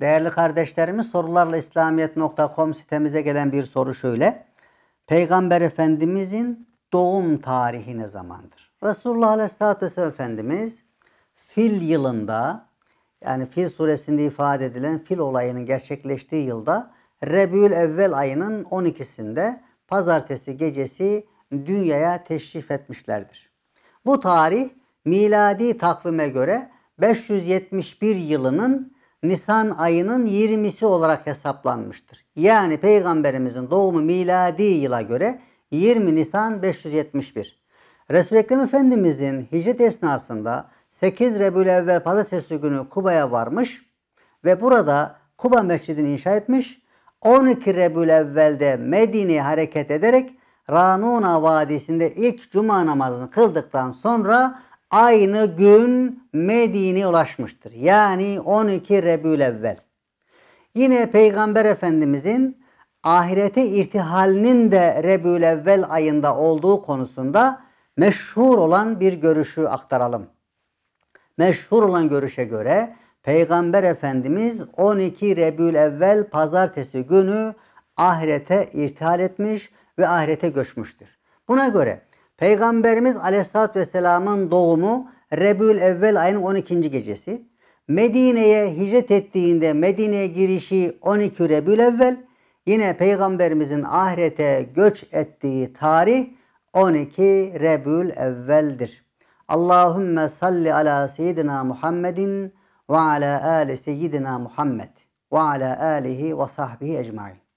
Değerli kardeşlerimiz sorularla İslamiyet.com sitemize gelen bir soru şöyle. Peygamber Efendimizin doğum tarihi ne zamandır? Resulullah Aleyhisselatü Vesselam Efendimiz fil yılında yani fil suresinde ifade edilen fil olayının gerçekleştiği yılda Rebül Evvel ayının 12'sinde pazartesi gecesi dünyaya teşrif etmişlerdir. Bu tarih miladi takvime göre 571 yılının Nisan ayının 20'si olarak hesaplanmıştır. Yani Peygamberimizin doğumu miladi yıla göre 20 Nisan 571. Resul-i Ekrem Efendimizin hicret esnasında 8 Rebülevvel pazartesi günü Kuba'ya varmış ve burada Kuba Mescidi'ni inşa etmiş. 12 Rebülevvel'de Medine'ye hareket ederek Ranuna Vadisi'nde ilk cuma namazını kıldıktan sonra aynı gün Medine'ye ulaşmıştır. Yani 12 Rebül evvel. Yine Peygamber Efendimizin ahirete irtihalinin de Rebül evvel ayında olduğu konusunda meşhur olan bir görüşü aktaralım. Meşhur olan görüşe göre Peygamber Efendimiz 12 Rebül evvel pazartesi günü ahirete irtihal etmiş ve ahirete göçmüştür. Buna göre Peygamberimiz Aleyhisselatü Vesselam'ın doğumu Rebül Evvel ayının 12. gecesi. Medine'ye hicret ettiğinde Medine'ye girişi 12 Rebül Evvel. Yine Peygamberimizin ahirete göç ettiği tarih 12 Rebül Evvel'dir. Allahümme salli ala seyyidina Muhammedin ve ala ali seyyidina Muhammed ve ala alihi ve sahbihi ecmain.